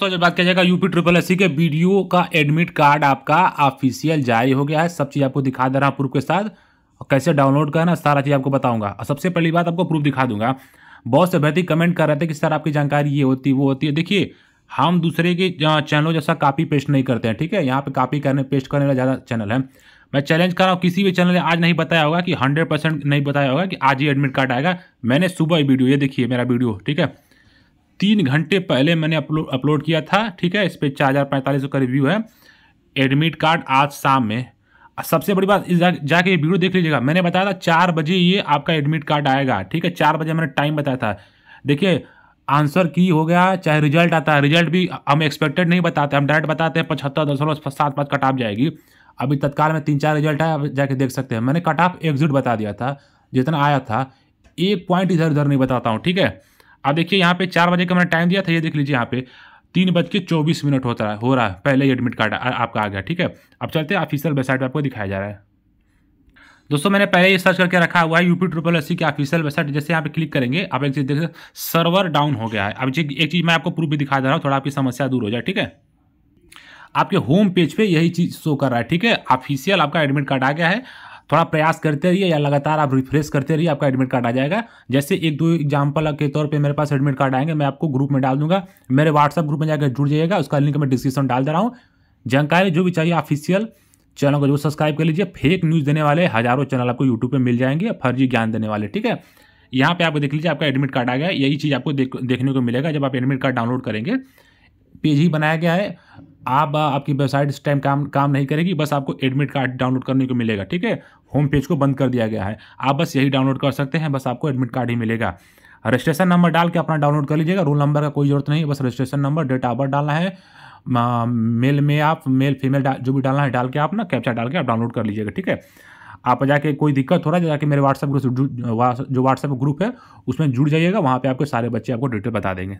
दोस्तों जब बात किया जाएगा यूपी ट्रिपल एस के वीडियो का एडमिट कार्ड आपका ऑफिशियल जारी हो गया है सब चीज़ आपको दिखा दे रहा हूँ प्रूफ के साथ कैसे डाउनलोड करना सारा चीज़ आपको बताऊंगा और सबसे पहली बात आपको प्रूफ दिखा दूंगा बहुत से बेहतरी कमेंट कर रहे थे कि सर आपकी जानकारी ये होती वो होती है देखिए हम दूसरे के चैनलों जैसा कापी पेस्ट नहीं करते हैं ठीक है यहाँ पे कापी करने पेस्ट करने वाला ज़्यादा चैनल है मैं चैलेंज कर रहा हूँ किसी भी चैनल ने आज नहीं बताया होगा कि हंड्रेड परसेंट नहीं बताया होगा कि आज ही एडमिट कार्ड आएगा मैंने सुबह वीडियो ये देखिए मेरा वीडियो ठीक है तीन घंटे पहले मैंने अपलोड अपलोड किया था ठीक है इस पर चार हज़ार पैंतालीस सौ का रिव्यू है एडमिट कार्ड आज शाम में सबसे बड़ी बात जा, जाके ये वीडियो देख लीजिएगा मैंने बताया था चार बजे ये आपका एडमिट कार्ड आएगा ठीक है चार बजे मैंने टाइम बताया था देखिए आंसर की हो गया चाहे रिजल्ट आता है रिजल्ट भी हम एक्सपेक्टेड नहीं बताते हम डायरेक्ट बताते हैं पचहत्तर दशमलव सात पाँच कट ऑफ जाएगी अभी तत्काल में तीन चार रिजल्ट आया जाके देख सकते हैं मैंने कट ऑफ एग्जिट बता दिया था जितना आया था एक पॉइंट इधर उधर नहीं बताता हूँ ठीक है अब देखिए यहाँ पे चार बजे का मैंने टाइम दिया था ये देख लीजिए यहाँ पे तीन बज के चौबीस मिनट होता है हो रहा है पहले ही एडमिट कार्ड आपका आ गया ठीक है अब चलते हैं ऑफिशियल वेबसाइट पर आपको दिखाया जा रहा है दोस्तों मैंने पहले ही सर्च करके रखा हुआ है यूपी ट्रिपल एस की ऑफिशियल वेबसाइट जैसे यहाँ पे क्लिक करेंगे आप एक चीज़ देख सर्वर डाउन हो गया है अब एक चीज़ मैं आपको प्रूफ भी दिखा दे रहा हूँ थोड़ा आपकी समस्या दूर हो जाए ठीक है आपके होम पेज पे यही चीज़ शो कर रहा है ठीक है ऑफिशियल आपका एडमिट कार्ड आ गया है थोड़ा प्रयास करते रहिए या लगातार आप रिफ्रेश करते रहिए आपका एडमिट कार्ड आ जाएगा जैसे एक दो एग्जाम्पल के तौर पर मेरे पास एडमिट कार्ड आएंगे मैं आपको ग्रुप में डाल दूंगा मेरे व्हाट्सअप ग्रुप में जाकर जुड़ जाइएगा उसका लिंक मैं डिस्क्रिप्शन डाल दे रहा हूँ जानकारी जो भी चाहिए ऑफिशियल चैनल को जो सब्सक्राइब कर लीजिए फेक न्यूज़ देने वाले हज़ारों चैनल आपको यूट्यूब पे मिल जाएंगे फर्जी ज्ञान देने वाले ठीक है यहाँ पे आप देख लीजिए आपका एडमिट कार्ड आ गया यही चीज़ आपको देख, देखने को मिलेगा जब आप एडमिट कार्ड डाउनलोड करेंगे पेज ही बनाया गया है आप आपकी वेबसाइट इस टाइम काम काम नहीं करेगी बस आपको एडमिट कार्ड डाउनलोड करने को मिलेगा ठीक है होम पेज को बंद कर दिया गया है आप बस यही डाउनलोड कर सकते हैं बस आपको एडमिट कार्ड ही मिलेगा रजिस्ट्रेशन नंबर डाल के अपना डाउनलोड कर लीजिएगा रोल नंबर का कोई जरूरत नहीं बस registration number date of birth डालना है मेल में आप मेल फीमेल जो भी डालना है डाल के आप ना कैप्चा डाल के आप डाउनलोड कर लीजिएगा ठीक है आप जाके कोई दिक्कत हो रहा है जाके मेरे व्हाट्सएप ग्रुप जो व्हाट्सएप ग्रुप है उसमें जुड़ जाइएगा वहाँ पे आपके सारे बच्चे आपको डिटेल बता देंगे